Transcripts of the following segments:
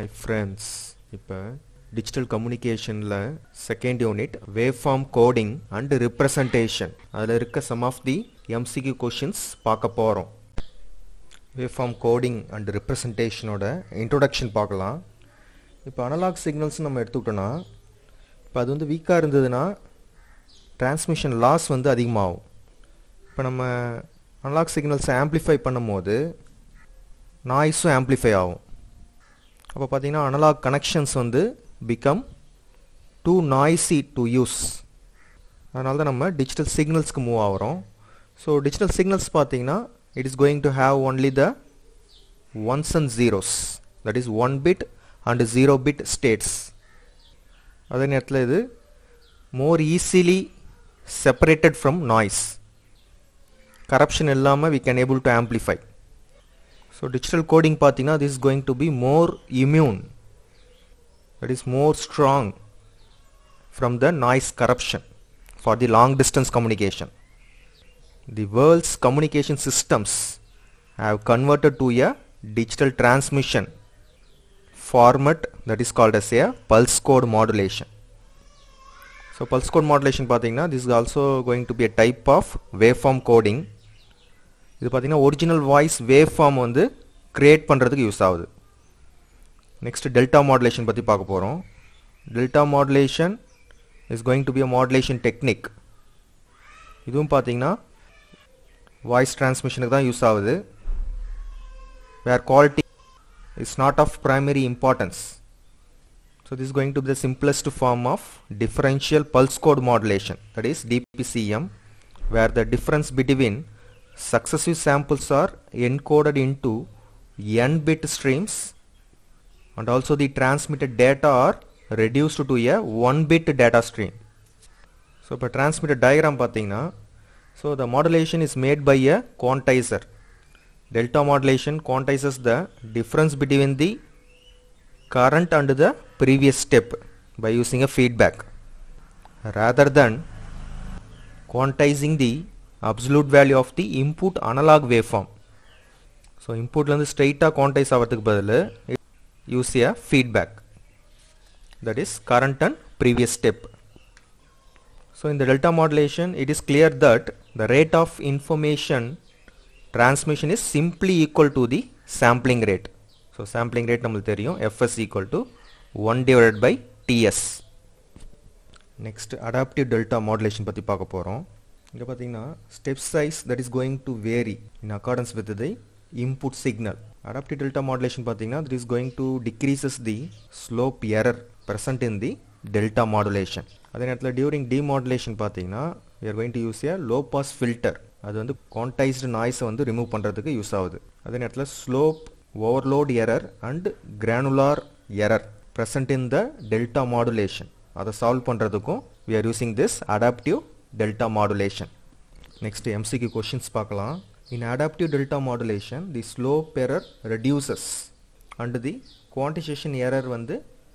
Hi friends இப்போ digital கம்யூனிகேஷனில் second unit wave form coding and representation அதில் இருக்க some of the MCQ questions பார்க்க போகிறோம் வேவ் ஃபார்ம் கோடிங் அண்டு ரிப்ரசன்டேஷனோட இன்ட்ரொடக்ஷன் பார்க்கலாம் இப்போ அனலாக் சிக்னல்ஸ் நம்ம எடுத்துக்கிட்டோன்னா இப்போ அது வந்து வீக்காக இருந்ததுன்னா டிரான்ஸ்மிஷன் லாஸ் வந்து அதிகமாகும் இப்போ நம்ம அனலாக் சிக்னல்ஸை ஆம்ப்ளிஃபை பண்ணும்போது நாய்ஸும் ஆம்ப்ளிஃபை ஆகும் அப்போ பார்த்தீங்கன்னா அனலாக் கனெக்ஷன்ஸ் வந்து become too noisy to use அதனால தான் நம்ம டிஜிட்டல் சிக்னல்ஸ்க்கு மூவ் ஆகிறோம் ஸோ டிஜிட்டல் சிக்னல்ஸ் பார்த்தீங்கன்னா it is going to have only the ones and zeros that is one bit and zero bit states அதே நேரத்தில் இது more easily separated from noise corruption இல்லாமல் we can able to amplify So digital coding patina This is going to be more immune. That is more strong from the noise corruption for the long distance communication. The world's communication systems have converted to a digital transmission format that is called as a pulse code modulation. So pulse code modulation this is also going to be a type of waveform coding இது பார்த்திங்கன்னா original voice wave form வந்து create பண்ணுறதுக்கு use ஆகுது next delta modulation பற்றி பார்க்க போகிறோம் delta modulation is going to be a modulation technique இதுவும் பார்த்தீங்கன்னா வாய்ஸ் டிரான்ஸ்மிஷனுக்கு தான் யூஸ் ஆகுது where quality is not of primary importance so this going to be the simplest form of differential pulse code modulation that is DPCM where the difference between successive samples are encoded into n bit streams and also the transmitted data are reduced to a 1 bit data stream. So இப்போ transmitter diagram பார்த்தீங்கன்னா so the modulation is made by a quantizer. Delta modulation quantizes the difference between the current and the previous step by using a feedback rather than quantizing the absolute value of the input analogue so input இம்புட்லேருந்து ஸ்ட்ரெயிட்டாக quantize ஆகிறதுக்கு பதில் use use a feedback. That is current and previous step. So in the delta modulation it is clear that the rate of information transmission is simply equal to the sampling rate. So sampling rate நம்முல் தெரியும் Fs equal to 1 divided by Ts. Next adaptive delta modulation பத்தி பாக்கப் போரும். இங்கே பார்த்தீங்கன்னா step size that is going to vary in accordance with the input signal adaptive delta modulation பார்த்தீங்கன்னா that is going to decreases the slope error present in the delta modulation அதே நேரத்தில் during modulation பார்த்தீங்கன்னா we going to use a low pass filter அது வந்து கான்டைஸ்டு நாய்ஸை வந்து remove பண்ணுறதுக்கு use ஆகுது அதே நேரத்தில் slope overload error and granular error present in the delta modulation அதை சால்வ் பண்ணுறதுக்கும் we are using this adaptive delta modulation next mcq questions பார்க்கலாம் in adaptive delta modulation the slope error reduces and the quantization error வந்து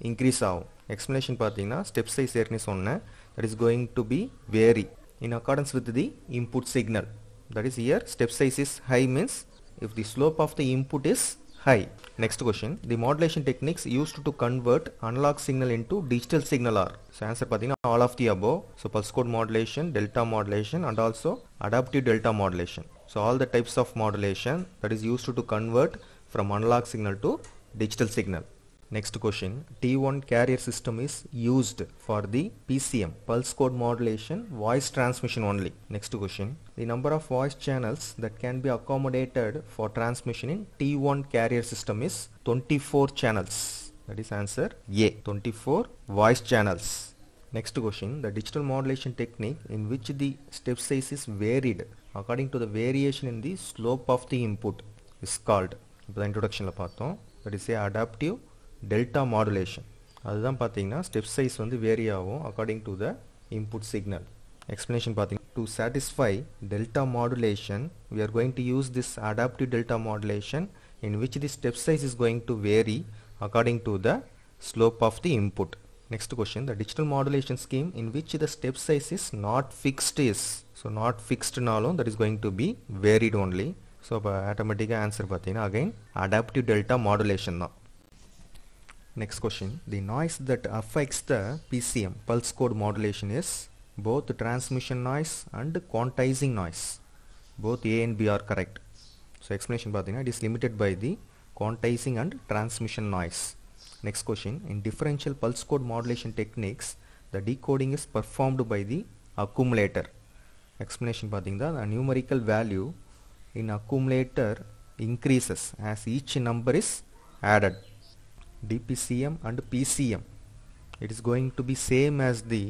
increase ஆகும் explanation பார்த்தீங்கன்னா step size ஏற்கனவே சொன்னேன் that is going to be vary in accordance with the input signal that is here step size is high means if the slope of the input is Hi. Next question, the modulation techniques used to convert analog signal into digital signal are? So answer padina all of the above. So pulse code modulation, delta modulation and also adaptive delta modulation. So all the types of modulation that is used to convert from analog signal to digital signal. Next question, T1 carrier system is used for the PCM, pulse code modulation, voice transmission only. Next question, the number of voice channels that can be accommodated for transmission in T1 carrier system is 24 channels. That is answer A, 24 voice channels. Next question, the digital modulation technique in which the step size is varied according to the variation in the slope of the input is called. இப்போ இன்ட்ரொடக்ஷனில் பார்த்தோம் that is is a delta modulation அதுதான் பார்த்தீங்கன்னா step size வந்து vary ஆகும் according to the input signal. Explanation பார்த்தீங்கன்னா to satisfy delta modulation we are going to use this adaptive delta modulation in which the step size is going to vary according to the slope of the input. Next question the digital modulation scheme in which the step size is not fixed is so not fixed alone that is going to be varied only. So automatic answer பார்த்தீங்கன்னா again adaptive delta modulation தான். Next question. The noise that affects the PCM, pulse code modulation is both transmission noise and quantizing noise. Both A and B are correct. So explanation பார்த்தீங்கன்னா it is limited by the quantizing and transmission noise. Next question. In differential pulse code modulation techniques, the decoding is performed by the accumulator. Explanation பார்த்தீங்கன்னா the numerical value in accumulator increases as each number is added. dpcm and pcm it is going to be same as the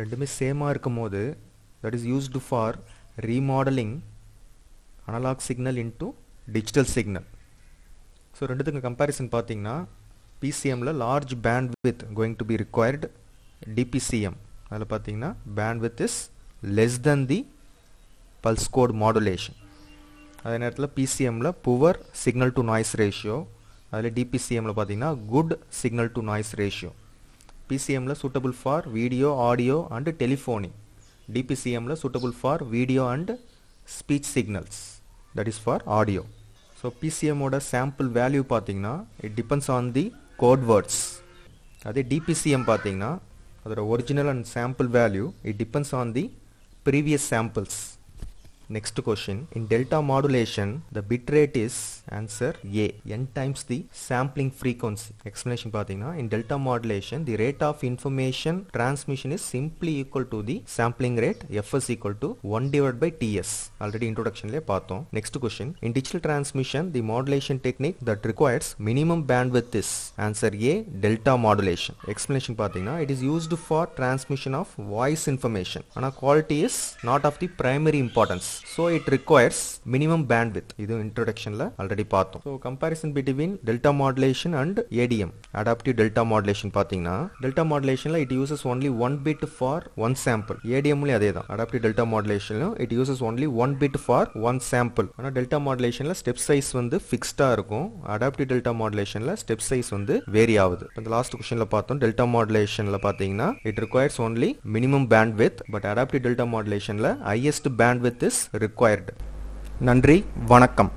ரெண்டுமே சேமாக இருக்கும் போது that is used for remodelling analogue signal into digital signal so ரெண்டுத்துக்கு comparison பார்த்தீங்கன்னா பிசிஎம்மில் large bandwidth going to be required DPCM அதில் பார்த்தீங்கன்னா bandwidth is less than the pulse code modulation அதே நேரத்தில் பிசிஎம்மில் poor signal to noise ratio அதில் டிபிசிஎம்மில் பார்த்தீங்கன்னா good signal to noise ratio பிசிஎம்மில் suitable for video audio and telephony டிபிசிஎம்மில் suitable for video and speech signals that is for audio so பிசிஎம்மோட sample value பார்த்தீங்கன்னா it depends on the code words அதே DPCM பார்த்தீங்கன்னா அதோட original and sample value it depends on the previous samples Next question. In delta modulation, the bit rate is answer A. N times the sampling frequency. Explanation பார்த்தீங்கன்னா in delta modulation, the rate of information transmission is simply equal to the sampling rate F is equal to 1 divided by TS. Already le பார்த்தோம். Next question. In digital transmission, the modulation technique that requires minimum bandwidth is answer A. Delta modulation. Explanation பார்த்தீங்கன்னா it is used for transmission of voice information. ஆனால் quality is not of the primary importance. So it requires minimum bandwidth இது இன்ட்ரடக்ஷனில் already பார்த்தோம் so comparison between delta modulation and ADM adaptive delta modulation பார்த்தீங்கன்னா டெல்டா மாடுலேஷனில் it uses only one bit for one sample ஏடிஎம்லேயும் அதே தான் adaptive delta மாடுலேஷன்லையும் it uses only one bit for one sample ஆனால் டெல்டா மாடுலேஷனில் ஸ்டெப் சைஸ் வந்து ஃபிக்ஸ்டாக இருக்கும் அடாப்டிவ் டெல்டா மாடுலேஷனில் ஸ்டெப் சைஸ் வந்து வேரி ஆகுது இந்த லாஸ்ட் கொஸ்டினில் பார்த்தோம் டெல்டா மாடுலேஷனில் பார்த்தீங்கன்னா it requires only minimum bandwidth but adaptive delta மாடுலேஷனில் highest bandwidth is required நன்றி வணக்கம்